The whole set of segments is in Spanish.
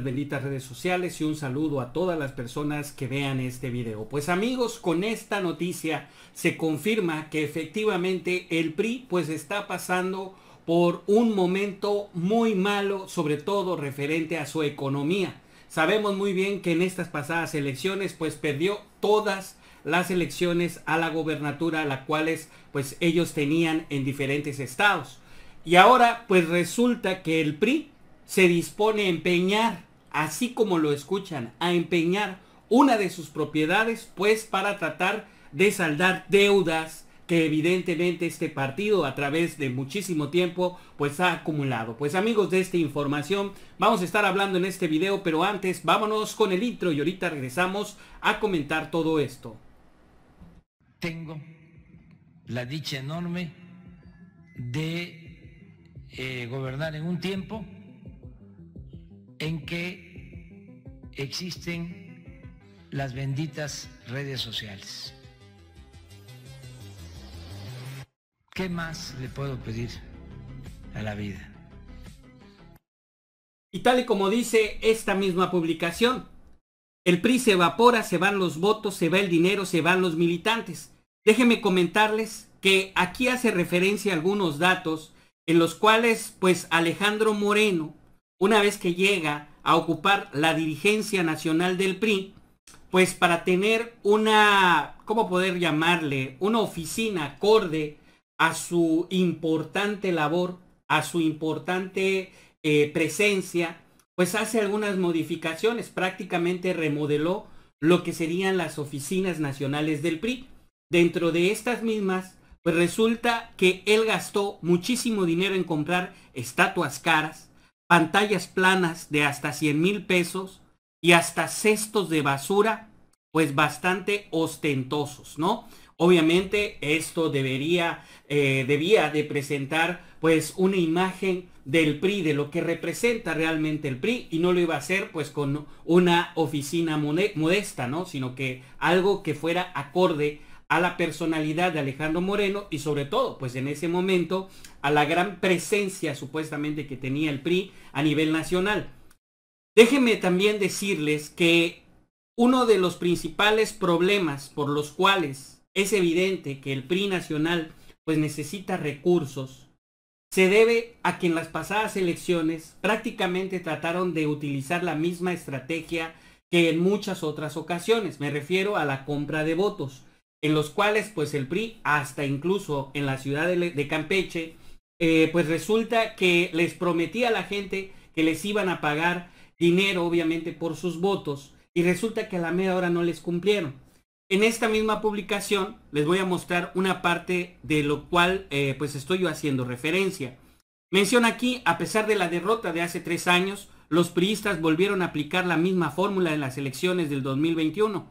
benditas redes sociales y un saludo a todas las personas que vean este video. Pues amigos, con esta noticia se confirma que efectivamente el PRI pues está pasando por un momento muy malo, sobre todo referente a su economía. Sabemos muy bien que en estas pasadas elecciones pues perdió todas las elecciones a la gobernatura, las cuales pues ellos tenían en diferentes estados. Y ahora pues resulta que el PRI se dispone a empeñar, así como lo escuchan, a empeñar una de sus propiedades, pues para tratar de saldar deudas que evidentemente este partido a través de muchísimo tiempo pues ha acumulado. Pues amigos de esta información vamos a estar hablando en este video, pero antes vámonos con el intro y ahorita regresamos a comentar todo esto. Tengo la dicha enorme de eh, gobernar en un tiempo en que existen las benditas redes sociales. ¿Qué más le puedo pedir a la vida? Y tal y como dice esta misma publicación, el PRI se evapora, se van los votos, se va el dinero, se van los militantes. Déjenme comentarles que aquí hace referencia a algunos datos en los cuales pues Alejandro Moreno una vez que llega a ocupar la dirigencia nacional del PRI, pues para tener una, ¿cómo poder llamarle? Una oficina acorde a su importante labor, a su importante eh, presencia, pues hace algunas modificaciones, prácticamente remodeló lo que serían las oficinas nacionales del PRI. Dentro de estas mismas, pues resulta que él gastó muchísimo dinero en comprar estatuas caras, pantallas planas de hasta 100 mil pesos y hasta cestos de basura, pues bastante ostentosos, ¿no? Obviamente esto debería, eh, debía de presentar pues una imagen del PRI, de lo que representa realmente el PRI y no lo iba a hacer pues con una oficina modesta, ¿no? Sino que algo que fuera acorde a la personalidad de Alejandro Moreno y sobre todo pues en ese momento a la gran presencia supuestamente que tenía el PRI a nivel nacional. Déjenme también decirles que uno de los principales problemas por los cuales es evidente que el PRI nacional pues necesita recursos se debe a que en las pasadas elecciones prácticamente trataron de utilizar la misma estrategia que en muchas otras ocasiones. Me refiero a la compra de votos, en los cuales pues el PRI, hasta incluso en la ciudad de, de Campeche, eh, pues resulta que les prometía a la gente que les iban a pagar dinero, obviamente, por sus votos, y resulta que a la media hora no les cumplieron. En esta misma publicación les voy a mostrar una parte de lo cual eh, pues estoy yo haciendo referencia. Menciona aquí, a pesar de la derrota de hace tres años, los priistas volvieron a aplicar la misma fórmula en las elecciones del 2021.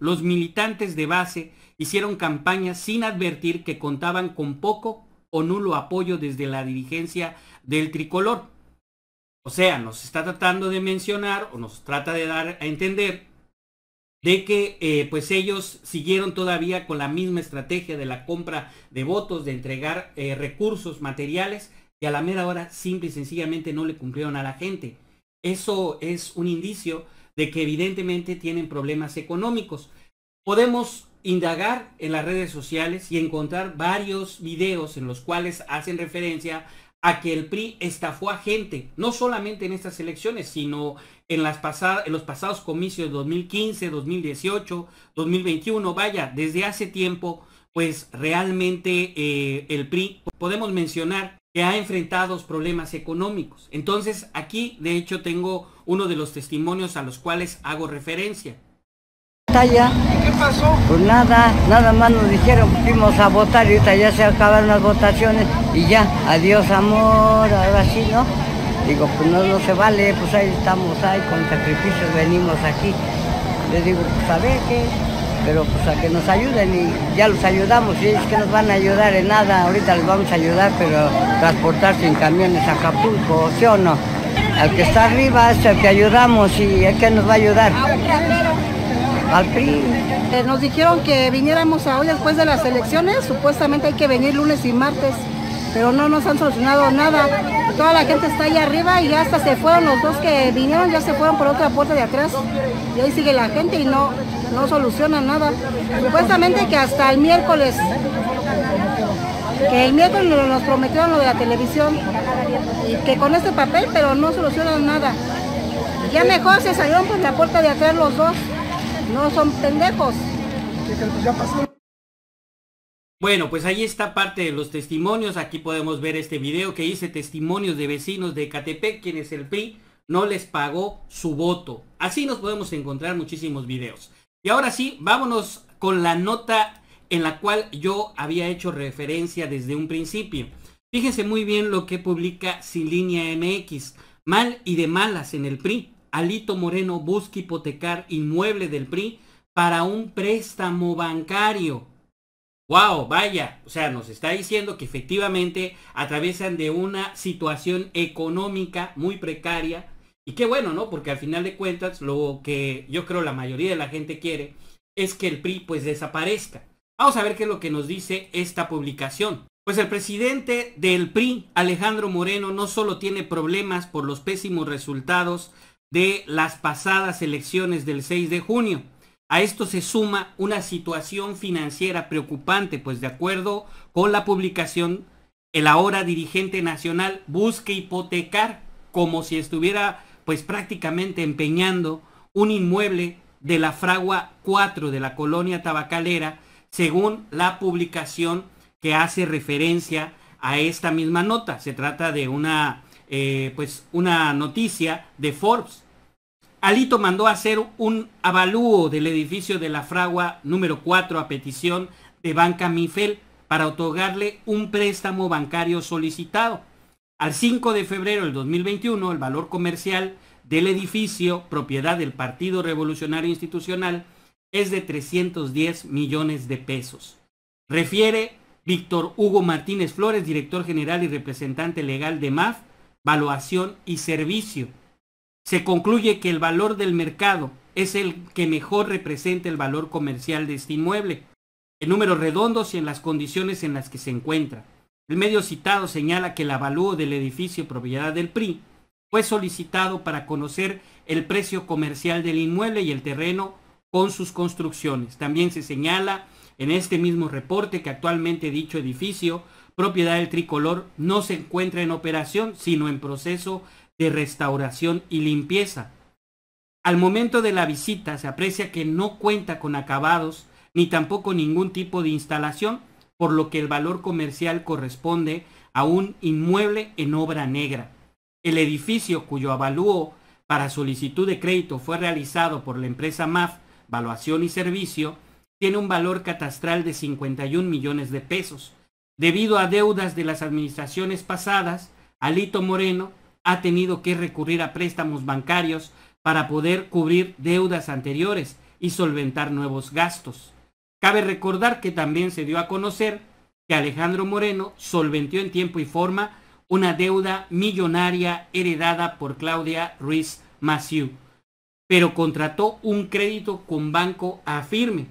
Los militantes de base hicieron campaña sin advertir que contaban con poco o nulo apoyo desde la dirigencia del tricolor. O sea, nos está tratando de mencionar o nos trata de dar a entender de que eh, pues ellos siguieron todavía con la misma estrategia de la compra de votos, de entregar eh, recursos materiales y a la mera hora simple y sencillamente no le cumplieron a la gente. Eso es un indicio de que evidentemente tienen problemas económicos. Podemos indagar en las redes sociales y encontrar varios videos en los cuales hacen referencia a que el PRI estafó a gente, no solamente en estas elecciones, sino en, las en los pasados comicios de 2015, 2018, 2021, vaya, desde hace tiempo, pues realmente eh, el PRI, podemos mencionar que ha enfrentado problemas económicos. Entonces, aquí, de hecho, tengo uno de los testimonios a los cuales hago referencia qué pasó? Pues nada, nada más nos dijeron, fuimos a votar y ahorita ya se acabaron las votaciones y ya, adiós amor, ahora sí, ¿no? Digo, pues no, no se vale, pues ahí estamos, ahí con sacrificios venimos aquí. Les digo, pues a ver qué, pero pues a que nos ayuden y ya los ayudamos, y es que nos van a ayudar en nada, ahorita les vamos a ayudar, pero transportarse en camiones a Acapulco, ¿sí o no? Al que está arriba es el que ayudamos y el que nos va a ayudar. Ah, al fin. Eh, nos dijeron que viniéramos a hoy después de las elecciones, supuestamente hay que venir lunes y martes, pero no nos han solucionado nada. Toda la gente está ahí arriba y ya hasta se fueron los dos que vinieron, ya se fueron por otra puerta de atrás. Y ahí sigue la gente y no, no solucionan nada. Supuestamente que hasta el miércoles, que el miércoles nos prometieron lo de la televisión, que con este papel, pero no solucionan nada. Ya mejor se salieron por la puerta de atrás los dos. No son pendejos. Bueno, pues ahí está parte de los testimonios. Aquí podemos ver este video que hice. testimonios de vecinos de Catepec, quienes el PRI no les pagó su voto. Así nos podemos encontrar muchísimos videos. Y ahora sí, vámonos con la nota en la cual yo había hecho referencia desde un principio. Fíjense muy bien lo que publica Sin Línea MX, mal y de malas en el PRI. Alito Moreno busca hipotecar inmueble del PRI para un préstamo bancario. ¡Wow! Vaya, o sea, nos está diciendo que efectivamente atraviesan de una situación económica muy precaria. Y qué bueno, ¿no? Porque al final de cuentas lo que yo creo la mayoría de la gente quiere es que el PRI pues desaparezca. Vamos a ver qué es lo que nos dice esta publicación. Pues el presidente del PRI, Alejandro Moreno, no solo tiene problemas por los pésimos resultados de las pasadas elecciones del 6 de junio. A esto se suma una situación financiera preocupante, pues de acuerdo con la publicación, el ahora dirigente nacional busca hipotecar como si estuviera pues prácticamente empeñando un inmueble de la fragua 4 de la colonia tabacalera, según la publicación que hace referencia a esta misma nota. Se trata de una, eh, pues, una noticia de Forbes Alito mandó hacer un avalúo del edificio de la fragua número 4 a petición de Banca Mifel para otorgarle un préstamo bancario solicitado. Al 5 de febrero del 2021, el valor comercial del edificio, propiedad del Partido Revolucionario Institucional, es de 310 millones de pesos. Refiere Víctor Hugo Martínez Flores, director general y representante legal de MAF, Valuación y Servicio se concluye que el valor del mercado es el que mejor representa el valor comercial de este inmueble, en números redondos y en las condiciones en las que se encuentra. El medio citado señala que el avalúo del edificio propiedad del PRI fue solicitado para conocer el precio comercial del inmueble y el terreno con sus construcciones. También se señala en este mismo reporte que actualmente dicho edificio, propiedad del tricolor, no se encuentra en operación, sino en proceso de restauración y limpieza. Al momento de la visita se aprecia que no cuenta con acabados ni tampoco ningún tipo de instalación, por lo que el valor comercial corresponde a un inmueble en obra negra. El edificio cuyo avalúo para solicitud de crédito fue realizado por la empresa MAF, Valuación y Servicio, tiene un valor catastral de 51 millones de pesos. Debido a deudas de las administraciones pasadas, Alito Moreno ha tenido que recurrir a préstamos bancarios para poder cubrir deudas anteriores y solventar nuevos gastos. Cabe recordar que también se dio a conocer que Alejandro Moreno solventó en tiempo y forma una deuda millonaria heredada por Claudia Ruiz Massieu, pero contrató un crédito con Banco Afirme.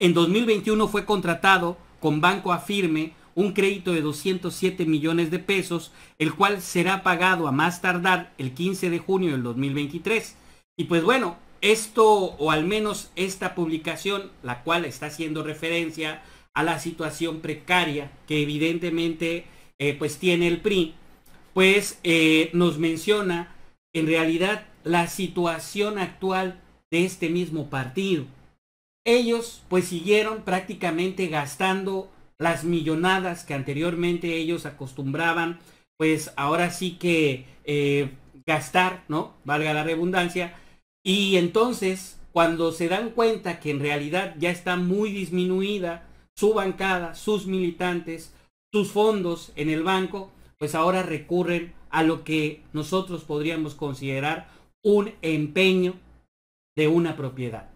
En 2021 fue contratado con Banco Afirme un crédito de 207 millones de pesos, el cual será pagado a más tardar el 15 de junio del 2023. Y pues bueno, esto, o al menos esta publicación, la cual está haciendo referencia a la situación precaria que evidentemente eh, pues tiene el PRI, pues eh, nos menciona en realidad la situación actual de este mismo partido. Ellos pues siguieron prácticamente gastando las millonadas que anteriormente ellos acostumbraban, pues ahora sí que eh, gastar, ¿no? Valga la redundancia. Y entonces, cuando se dan cuenta que en realidad ya está muy disminuida su bancada, sus militantes, sus fondos en el banco, pues ahora recurren a lo que nosotros podríamos considerar un empeño de una propiedad.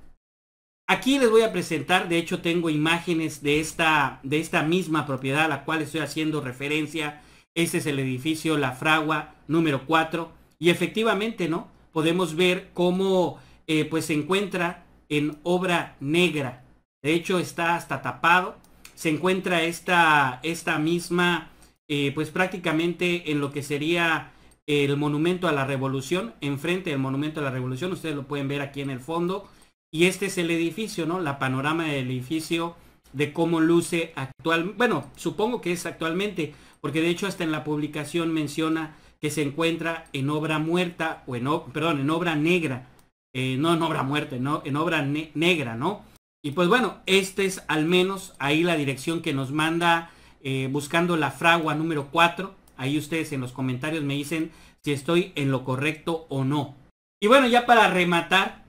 Aquí les voy a presentar, de hecho tengo imágenes de esta, de esta misma propiedad a la cual estoy haciendo referencia. Este es el edificio La Fragua número 4. Y efectivamente, ¿no? Podemos ver cómo eh, pues se encuentra en obra negra. De hecho está hasta tapado. Se encuentra esta, esta misma, eh, pues prácticamente en lo que sería el monumento a la revolución, enfrente del monumento a la revolución. Ustedes lo pueden ver aquí en el fondo. Y este es el edificio, ¿no? La panorama del edificio, de cómo luce actualmente. Bueno, supongo que es actualmente, porque de hecho hasta en la publicación menciona que se encuentra en obra muerta, o en, perdón, en obra negra. Eh, no en obra muerta, no, en obra negra, ¿no? Y pues bueno, este es al menos ahí la dirección que nos manda eh, buscando la fragua número 4. Ahí ustedes en los comentarios me dicen si estoy en lo correcto o no. Y bueno, ya para rematar,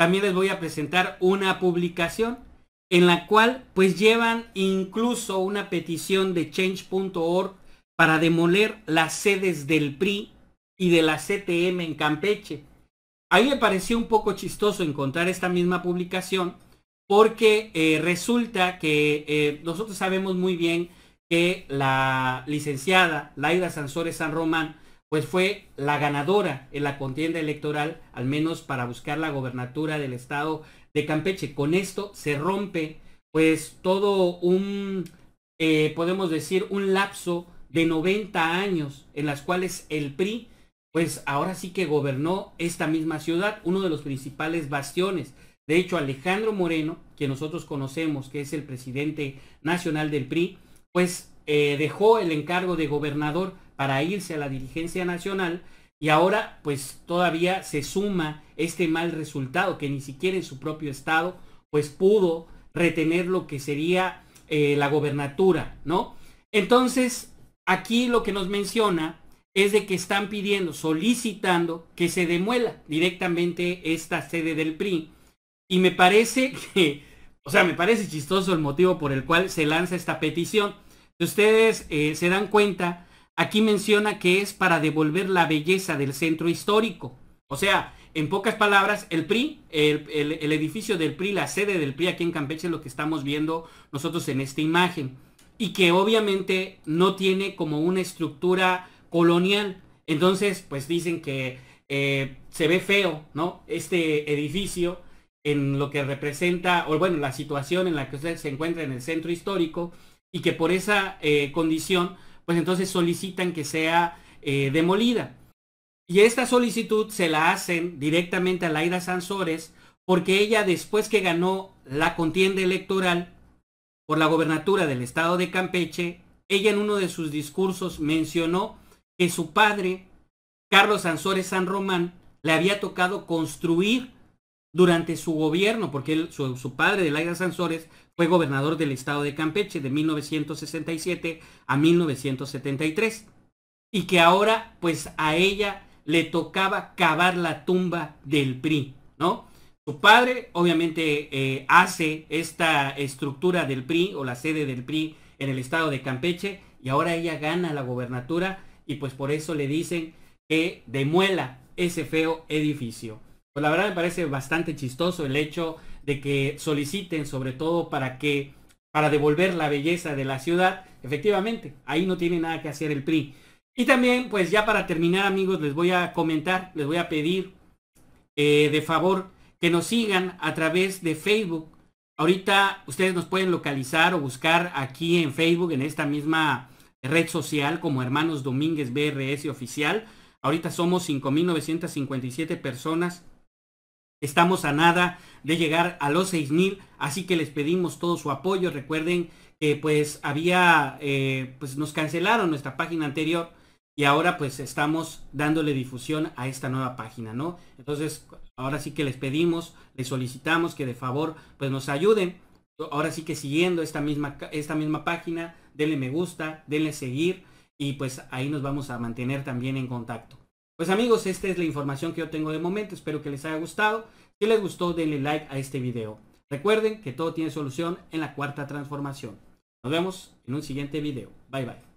también les voy a presentar una publicación en la cual pues llevan incluso una petición de change.org para demoler las sedes del PRI y de la CTM en Campeche. A mí me pareció un poco chistoso encontrar esta misma publicación porque eh, resulta que eh, nosotros sabemos muy bien que la licenciada Laida Sansores San Román pues fue la ganadora en la contienda electoral, al menos para buscar la gobernatura del estado de Campeche. Con esto se rompe pues todo un, eh, podemos decir, un lapso de 90 años en las cuales el PRI, pues ahora sí que gobernó esta misma ciudad, uno de los principales bastiones. De hecho, Alejandro Moreno, que nosotros conocemos, que es el presidente nacional del PRI, pues eh, dejó el encargo de gobernador para irse a la dirigencia nacional y ahora pues todavía se suma este mal resultado que ni siquiera en su propio estado pues pudo retener lo que sería eh, la gobernatura, ¿no? Entonces, aquí lo que nos menciona es de que están pidiendo, solicitando que se demuela directamente esta sede del PRI. Y me parece que, o sea, me parece chistoso el motivo por el cual se lanza esta petición. Si ustedes eh, se dan cuenta, Aquí menciona que es para devolver la belleza del centro histórico. O sea, en pocas palabras, el PRI, el, edificio del PRI, la sede del PRI aquí en Campeche lo que estamos viendo nosotros en esta imagen. Y que obviamente no tiene como una estructura colonial. Entonces, pues dicen que eh, se ve feo, ¿no? Este edificio en lo que representa, o bueno, la situación en la que usted se encuentra en el centro histórico y que por esa eh, condición pues entonces solicitan que sea eh, demolida. Y esta solicitud se la hacen directamente a Laida Sansores porque ella después que ganó la contienda electoral por la gobernatura del estado de Campeche, ella en uno de sus discursos mencionó que su padre, Carlos Sansores San Román, le había tocado construir durante su gobierno, porque su, padre de Laida Sansores fue gobernador del estado de Campeche de 1967 a 1973 y que ahora pues a ella le tocaba cavar la tumba del PRI, ¿no? Su padre obviamente eh, hace esta estructura del PRI o la sede del PRI en el estado de Campeche y ahora ella gana la gobernatura y pues por eso le dicen que demuela ese feo edificio. Pues la verdad me parece bastante chistoso el hecho de que soliciten sobre todo para que para devolver la belleza de la ciudad, efectivamente, ahí no tiene nada que hacer el PRI. Y también, pues ya para terminar, amigos, les voy a comentar, les voy a pedir eh, de favor que nos sigan a través de Facebook. Ahorita ustedes nos pueden localizar o buscar aquí en Facebook, en esta misma red social como Hermanos Domínguez BRS Oficial. Ahorita somos 5.957 personas Estamos a nada de llegar a los 6.000, así que les pedimos todo su apoyo. Recuerden que pues había, eh, pues nos cancelaron nuestra página anterior y ahora pues estamos dándole difusión a esta nueva página, ¿no? Entonces, ahora sí que les pedimos, les solicitamos que de favor pues nos ayuden. Ahora sí que siguiendo esta misma, esta misma página, denle me gusta, denle seguir y pues ahí nos vamos a mantener también en contacto. Pues amigos, esta es la información que yo tengo de momento. Espero que les haya gustado. Si les gustó, denle like a este video. Recuerden que todo tiene solución en la cuarta transformación. Nos vemos en un siguiente video. Bye bye.